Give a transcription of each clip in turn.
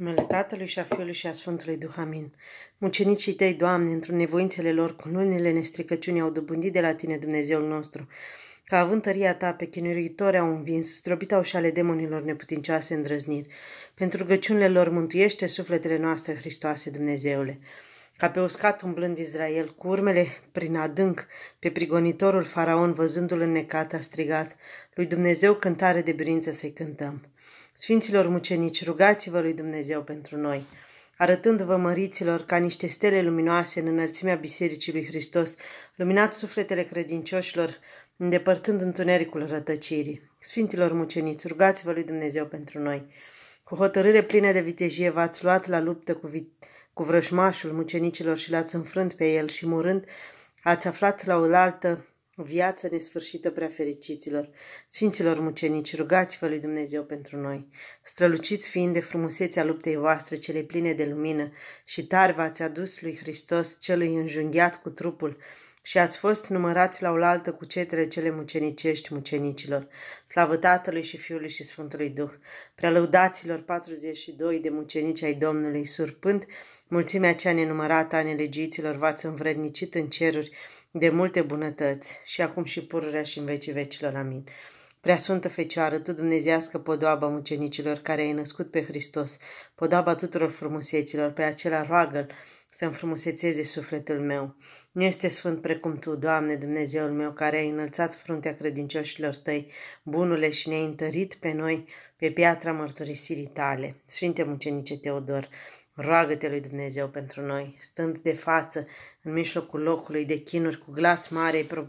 numele Tatălui și a Fiului și a Sfântului Duh, amin. Mucenicii tăi, Doamne, într-un nevoințele lor, cu lunile nestricăciunii au dobândit de la tine Dumnezeul nostru, ca având tăria ta pe chinuritori au învins, zdrobit au și ale demonilor neputincioase îndrăzniri. Pentru găciunile lor mântuiește sufletele noastre, Hristoase Dumnezeule. Ca pe uscat umblând Israel, cu urmele prin adânc, pe prigonitorul faraon văzându-l înnecat a strigat, lui Dumnezeu cântare de brință să-i cântăm. Sfinților mucenici, rugați-vă lui Dumnezeu pentru noi, arătându-vă măriților ca niște stele luminoase în înălțimea Bisericii lui Hristos, luminați sufletele credincioșilor, îndepărtând întunericul rătăcirii. Sfinților muceniți, rugați-vă lui Dumnezeu pentru noi. Cu hotărâre plină de vitejie v-ați luat la luptă cu, vi- cu vrășmașul mucenicilor și l-ați înfrânt pe el și murând, ați aflat la oaltă viață nesfârșită prea fericiților, sfinților mucenici, rugați-vă lui Dumnezeu pentru noi. Străluciți fiind de frumusețea luptei voastre, cele pline de lumină, și tari v-ați adus lui Hristos, celui înjunghiat cu trupul, și ați fost numărați la oaltă cu cetele cele mucenicești mucenicilor, slavă Tatălui și Fiului și Sfântului Duh, prelăudaților 42 de mucenici ai Domnului, surpând mulțimea cea nenumărată a nelegiților, v-ați învrednicit în ceruri de multe bunătăți și acum și pururea și în vecii vecilor. Amin. Sfântă Fecioară, Tu dumnezească podoaba mucenicilor care ai născut pe Hristos, podoaba tuturor frumuseților, pe acela roagă să înfrumusețeze sufletul meu. Nu este sfânt precum Tu, Doamne, Dumnezeul meu, care ai înălțat fruntea credincioșilor Tăi, bunule, și ne-ai întărit pe noi pe piatra mărturisirii Tale. Sfinte mucenice Teodor, roagă-te lui Dumnezeu pentru noi, stând de față în mijlocul locului de chinuri, cu glas mare, pro-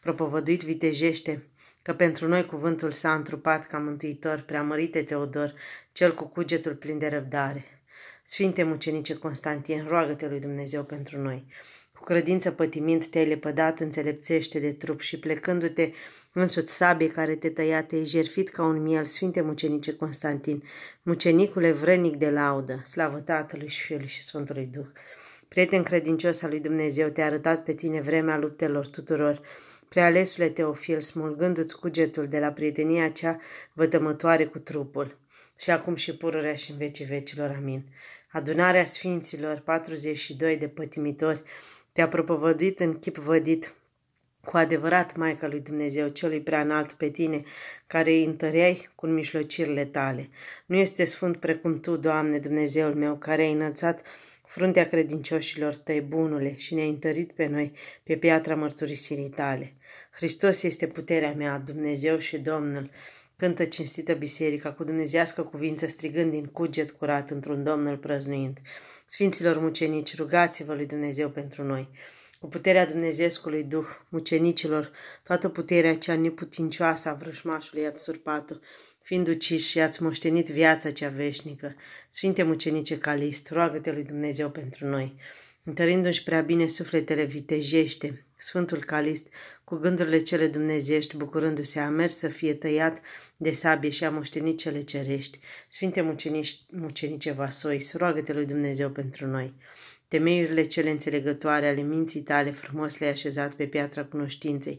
propovăduit vitejește, că pentru noi cuvântul s-a întrupat ca mântuitor, preamărite Teodor, cel cu cugetul plin de răbdare. Sfinte mucenice Constantin, roagă-te lui Dumnezeu pentru noi. Cu credință pătimind te-ai lepădat, înțelepțește de trup și plecându-te însuți sabie care te tăia, te-ai jerfit ca un miel, Sfinte mucenice Constantin, mucenicule vrenic de laudă, slavă Tatălui și Fiului și Sfântului Duh. Prieten credincios al lui Dumnezeu, te-a arătat pe tine vremea luptelor tuturor, prealesule Teofil, smulgându-ți cugetul de la prietenia cea vădămătoare cu trupul, și acum și pururea și în vecii vecilor. Amin. Adunarea Sfinților 42 de pătimitori te-a propovăduit în chip vădit cu adevărat, Maica lui Dumnezeu, celui prea înalt pe tine, care îi întăreai cu mișlocirile tale. Nu este sfânt precum tu, Doamne Dumnezeul meu, care ai înălțat fruntea credincioșilor tăi, bunule, și ne-ai întărit pe noi pe piatra mărturisirii tale. Hristos este puterea mea, Dumnezeu și Domnul, cântă cinstită biserica cu dumnezească cuvință strigând din cuget curat într-un Domnul prăznuind. Sfinților mucenici, rugați-vă lui Dumnezeu pentru noi. Cu puterea Dumnezeescului Duh, mucenicilor, toată puterea cea neputincioasă a vrășmașului i-ați surpat fiind uciși și ați moștenit viața cea veșnică. Sfinte mucenice Calist, roagă-te lui Dumnezeu pentru noi. Întărindu-și prea bine sufletele vitejește, Sfântul Calist, cu gândurile cele dumnezești, bucurându-se, a mers să fie tăiat de sabie și a moștenit cele cerești. Sfinte mucenici, mucenice vasoi, roagă-te lui Dumnezeu pentru noi. Temeiurile cele înțelegătoare ale minții tale frumos le-ai așezat pe piatra cunoștinței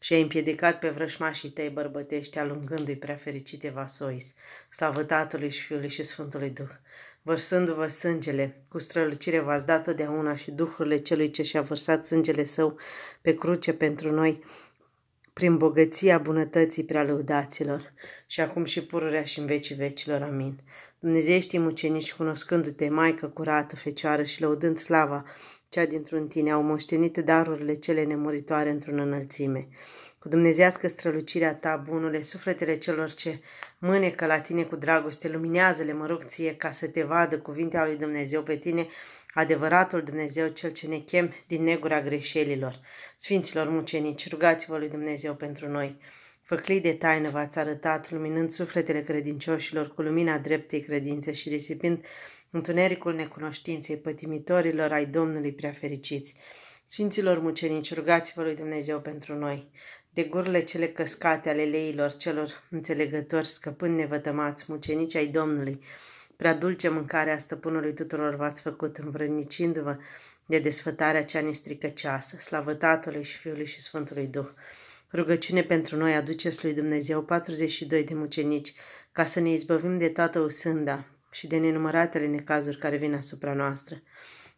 și ai împiedicat pe vrășmașii tăi bărbătești, alungându-i prea fericite vasois, slavă Tatălui și Fiului și Sfântului Duh vărsându-vă sângele. Cu strălucire v-ați dat totdeauna și duhurile celui ce și-a vărsat sângele său pe cruce pentru noi, prin bogăția bunătății prealăudaților, și acum și pururea și în vecii vecilor. Amin. Dumnezeiești mucenici, cunoscându-te, Maică curată, Fecioară și lăudând slava, cea dintr-un tine, au moștenit darurile cele nemuritoare într-un înălțime cu dumnezească strălucirea ta, bunule, sufletele celor ce mânecă la tine cu dragoste, luminează-le, mă rog ție, ca să te vadă cuvintea lui Dumnezeu pe tine, adevăratul Dumnezeu, cel ce ne chem din negura greșelilor. Sfinților mucenici, rugați-vă lui Dumnezeu pentru noi. Făclii de taină v-ați arătat, luminând sufletele credincioșilor cu lumina dreptei credințe și risipind întunericul necunoștinței pătimitorilor ai Domnului prea fericiți. Sfinților mucenici, rugați-vă lui Dumnezeu pentru noi de gurile cele căscate ale leilor celor înțelegători, scăpând nevătămați, mucenici ai Domnului, prea dulce mâncare stăpânului tuturor v-ați făcut, învrănicindu-vă de desfătarea cea nestricăcioasă, slavă Tatălui și Fiului și Sfântului Duh. Rugăciune pentru noi aduceți lui Dumnezeu 42 de mucenici, ca să ne izbăvim de toată usânda și de nenumăratele necazuri care vin asupra noastră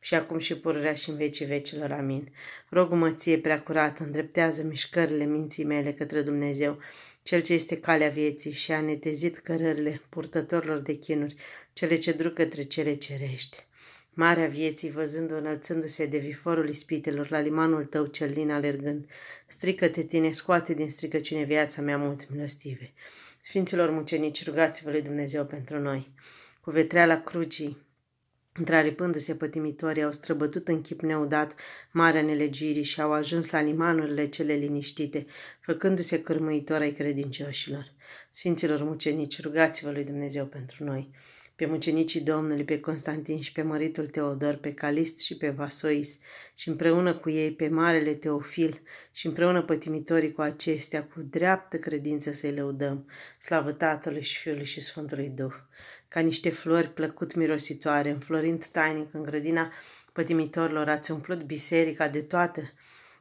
și acum și pururea și în vecii vecilor. Amin. Rogu-mă ție prea curată, îndreptează mișcările minții mele către Dumnezeu, cel ce este calea vieții și a netezit cărările purtătorilor de chinuri, cele ce duc către cele cerești. Marea vieții, văzând-o înălțându-se de viforul ispitelor la limanul tău cel lin alergând, strică-te tine, scoate din stricăciune viața mea mult milostive. Sfinților mucenici, rugați-vă lui Dumnezeu pentru noi. Cu la crucii, Întreripându-se pătimitorii, au străbătut în chip neudat marea nelegirii și au ajuns la limanurile cele liniștite, făcându-se cârmâitori ai credincioșilor. Sfinților mucenici, rugați-vă lui Dumnezeu pentru noi! pe mucenicii Domnului, pe Constantin și pe măritul Teodor, pe Calist și pe Vasois, și împreună cu ei pe Marele Teofil și împreună pătimitorii cu acestea, cu dreaptă credință să-i lăudăm, slavă Tatălui și Fiului și Sfântului Duh, ca niște flori plăcut mirositoare, înflorind tainic în grădina pătimitorilor, ați umplut biserica de toată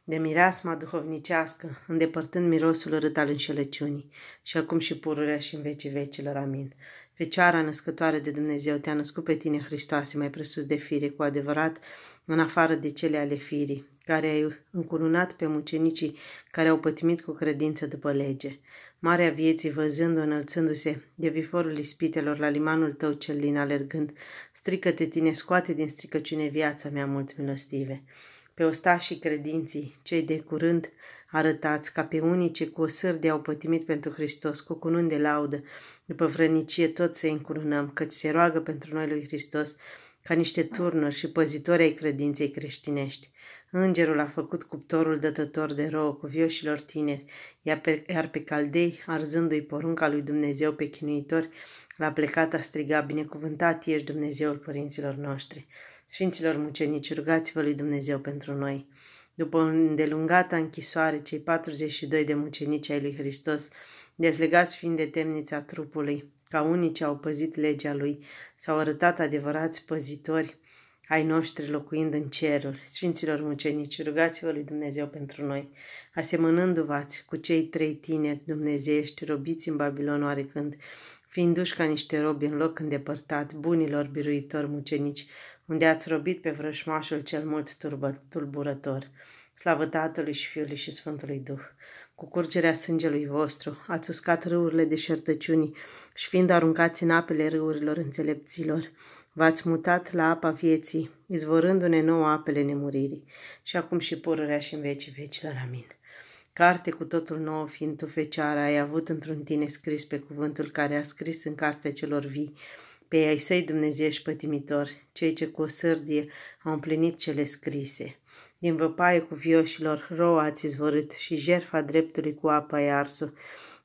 de mireasma duhovnicească, îndepărtând mirosul urât al înșelăciunii, și acum și pururea și în vecii vecilor. Amin. Fecioara născătoare de Dumnezeu te-a născut pe tine, Hristoase, mai presus de fire, cu adevărat, în afară de cele ale firii, care ai încurunat pe mucenicii care au pătimit cu credință după lege. Marea vieții, văzând-o, înălțându-se de viforul ispitelor la limanul tău cel lin alergând, strică-te tine, scoate din stricăciune viața mea mult milostive. Pe ostașii credinții, cei de curând, arătați ca pe unii ce cu o sârde au pătimit pentru Hristos, cu cunun de laudă, după vrănicie tot să încurunăm, căci se roagă pentru noi lui Hristos ca niște turnuri și păzitori ai credinței creștinești. Îngerul a făcut cuptorul dătător de rouă cu vioșilor tineri, iar pe, iar pe caldei, arzându-i porunca lui Dumnezeu pe chinuitor, l-a plecat a striga, binecuvântat ești Dumnezeul părinților noștri. Sfinților mucenici, rugați-vă lui Dumnezeu pentru noi. După îndelungata închisoare, cei 42 de mucenici ai lui Hristos, deslegați fiind de temnița trupului, ca unii ce au păzit legea lui, s-au arătat adevărați păzitori ai noștri locuind în ceruri. Sfinților mucenici, rugați-vă lui Dumnezeu pentru noi, asemănându-vă cu cei trei tineri dumnezeiești robiți în Babilon oarecând, fiind duși ca niște robi în loc îndepărtat, bunilor biruitori mucenici, unde ați robit pe vrășmașul cel mult turbă, tulburător. Slavă Tatălui și Fiului și Sfântului Duh! Cu curgerea sângelui vostru ați uscat râurile deșertăciunii și fiind aruncați în apele râurilor înțelepților, v-ați mutat la apa vieții, izvorându-ne nouă apele nemuririi și acum și pururea și în vecii vecilor. Amin. Carte cu totul nouă fiind tu fecioara, ai avut într-un tine scris pe cuvântul care a scris în cartea celor vii, pe ai săi dumnezeiești pătimitori, cei ce cu o sârdie au împlinit cele scrise. Din văpaie cu vioșilor, roa ați izvorât și jerfa dreptului cu apă ai arsu,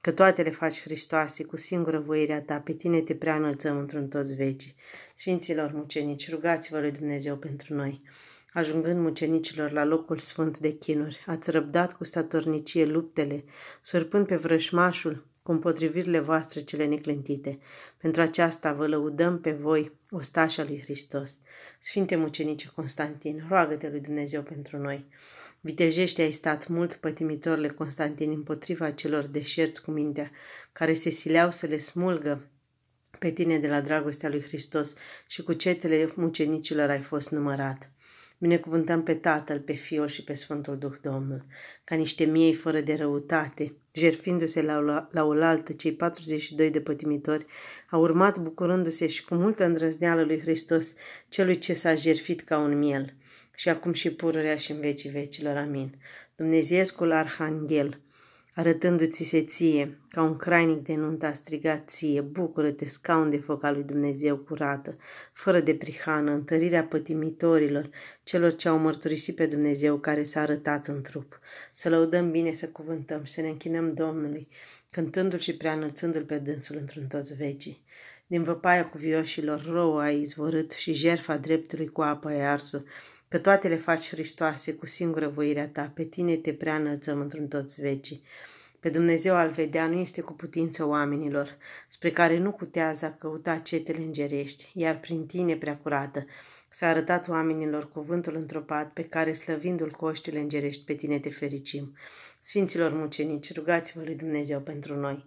că toate le faci Hristoase cu singură voirea ta, pe tine te prea înălțăm într-un toți veci. Sfinților mucenici, rugați-vă lui Dumnezeu pentru noi. Ajungând mucenicilor la locul sfânt de chinuri, ați răbdat cu statornicie luptele, surpând pe vrășmașul cu împotrivirile voastre cele neclintite, Pentru aceasta vă lăudăm pe voi, ostașa lui Hristos. Sfinte mucenice Constantin, roagă-te lui Dumnezeu pentru noi. Vitejește ai stat mult pătimitorile Constantin împotriva celor deșerți cu mintea, care se sileau să le smulgă pe tine de la dragostea lui Hristos și cu cetele mucenicilor ai fost numărat. Binecuvântăm pe Tatăl, pe Fiul și pe Sfântul Duh Domnul, ca niște miei fără de răutate, jerfindu-se la, la, oaltă, cei 42 de pătimitori au urmat bucurându-se și cu multă îndrăzneală lui Hristos, celui ce s-a jerfit ca un miel, și acum și pururea și în vecii vecilor. Amin. Dumnezeiescul Arhanghel, arătându-ți se ție, ca un crainic de nunta strigat ție, bucură-te, scaun de foc al lui Dumnezeu curată, fără de prihană, întărirea pătimitorilor, celor ce au mărturisit pe Dumnezeu care s-a arătat în trup. Să lăudăm bine, să cuvântăm, să ne închinăm Domnului, cântându-L și preanălțându-L pe dânsul într-un toți vecii. Din văpaia cuvioșilor rouă a izvorât și jerfa dreptului cu apă ai arsul, că toate le faci Hristoase cu singură voirea ta, pe tine te prea înălțăm într-un toți vecii. Pe Dumnezeu al vedea nu este cu putință oamenilor, spre care nu cutează a căuta te lângerești, iar prin tine prea curată s-a arătat oamenilor cuvântul întropat pe care slăvindu-l cu oștile îngerești pe tine te fericim. Sfinților mucenici, rugați-vă lui Dumnezeu pentru noi.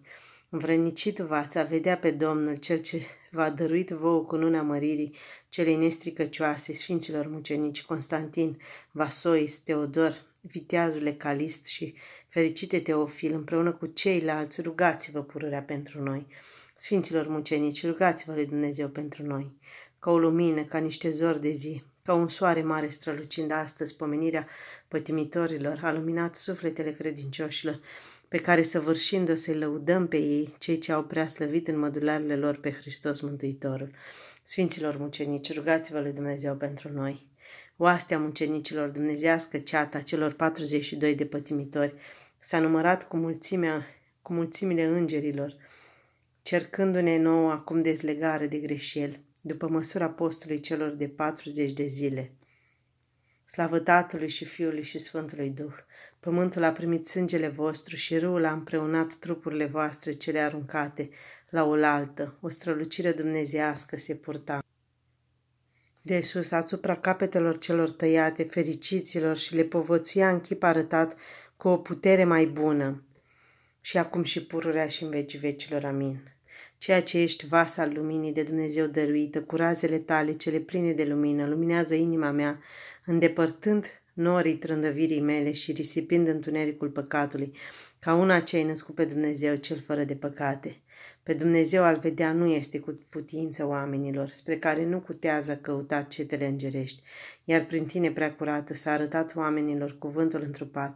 Învrednicit v-ați a vedea pe Domnul, cel ce v-a dăruit vouă cununa măririi, celei nestricăcioase, sfinților mucenici Constantin, Vasois, Teodor, viteazule Calist și fericite Teofil, împreună cu ceilalți, rugați-vă pururea pentru noi. Sfinților mucenici, rugați-vă lui Dumnezeu pentru noi. Ca o lumină, ca niște zori de zi, ca un soare mare strălucind astăzi pomenirea pătimitorilor, a luminat sufletele credincioșilor, pe care săvârșindu-o să-i lăudăm pe ei, cei ce au prea slăvit în mădularele lor pe Hristos Mântuitorul. Sfinților mucenici, rugați-vă lui Dumnezeu pentru noi. Oastea mucenicilor dumnezească ceata celor 42 de pătimitori s-a numărat cu, mulțimea, cu mulțimile îngerilor, cercându-ne nouă acum dezlegare de greșeli, după măsura postului celor de 40 de zile. Slavă Tatălui și Fiului și Sfântului Duh! Pământul a primit sângele vostru și râul a împreunat trupurile voastre cele aruncate la oaltă. O strălucire dumnezească se purta. De sus, asupra capetelor celor tăiate, fericiților și le povățuia în chip arătat cu o putere mai bună. Și acum și pururea și în vecii vecilor. Amin ceea ce ești vas al luminii de Dumnezeu dăruită, cu razele tale cele pline de lumină, luminează inima mea, îndepărtând norii trândăvirii mele și risipind întunericul păcatului, ca una ce ai născut pe Dumnezeu cel fără de păcate. Pe Dumnezeu al vedea nu este cu putință oamenilor, spre care nu cutează căuta te îngerești, iar prin tine prea curată s-a arătat oamenilor cuvântul întrupat,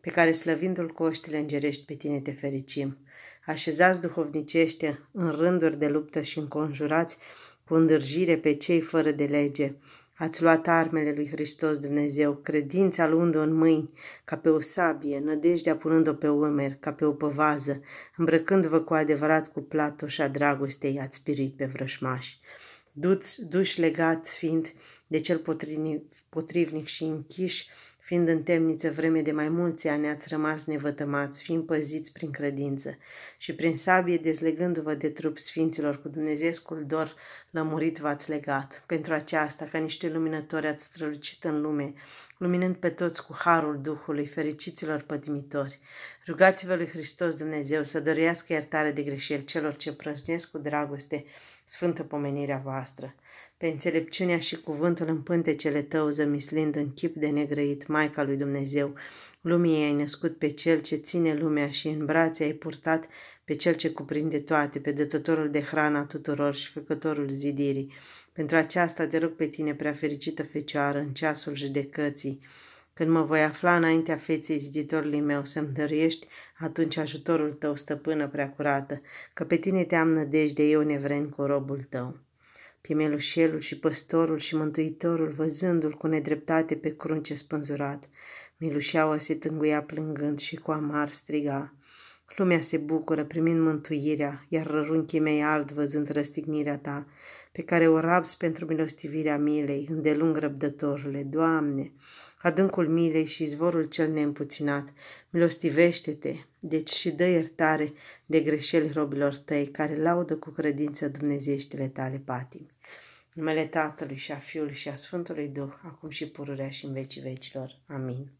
pe care slăvindu-l cu oștile îngerești pe tine te fericim așezați duhovnicește în rânduri de luptă și înconjurați cu îndârjire pe cei fără de lege. Ați luat armele lui Hristos Dumnezeu, credința luând-o în mâini, ca pe o sabie, nădejdea punând-o pe umeri, ca pe o păvază, îmbrăcându-vă cu adevărat cu platoșa dragostei, ați spirit pe vrășmași. Duți, duși legat fiind de cel potrivnic, potrivnic și închiși Fiind în temniță vreme de mai mulți ani, ați rămas nevătămați, fiind păziți prin credință și prin sabie, dezlegându-vă de trup sfinților cu dumnezeescul dor lămurit v-ați legat. Pentru aceasta, ca niște luminători ați strălucit în lume, luminând pe toți cu harul Duhului, fericiților pătimitori. Rugați-vă lui Hristos Dumnezeu să dorească iertare de greșeli celor ce prăjnesc cu dragoste sfântă pomenirea voastră pe înțelepciunea și cuvântul în pântecele tău, zămislind în chip de negrăit Maica lui Dumnezeu. Lumii ai născut pe cel ce ține lumea și în brațe ai purtat pe cel ce cuprinde toate, pe dătătorul de hrana tuturor și făcătorul zidirii. Pentru aceasta te rog pe tine, prea fericită fecioară, în ceasul judecății. Când mă voi afla înaintea feței ziditorului meu să-mi dăruiești, atunci ajutorul tău, stăpână prea curată, că pe tine te-am nădejde eu nevren cu robul tău. Pimelușelul și păstorul și mântuitorul, văzându-l cu nedreptate pe crunce spânzurat, Milușeaua se tânguia plângând și cu amar striga. Lumea se bucură primind mântuirea, iar rărunchii mei ard văzând răstignirea ta, pe care o rabs pentru milostivirea milei, îndelung răbdătorule, Doamne! adâncul milei și izvorul cel neîmpuținat. Milostivește-te, deci și dă iertare de greșeli robilor tăi, care laudă cu credință dumnezeieștile tale patimi. Numele Tatălui și a Fiului și a Sfântului Duh, acum și pururea și în vecii vecilor. Amin.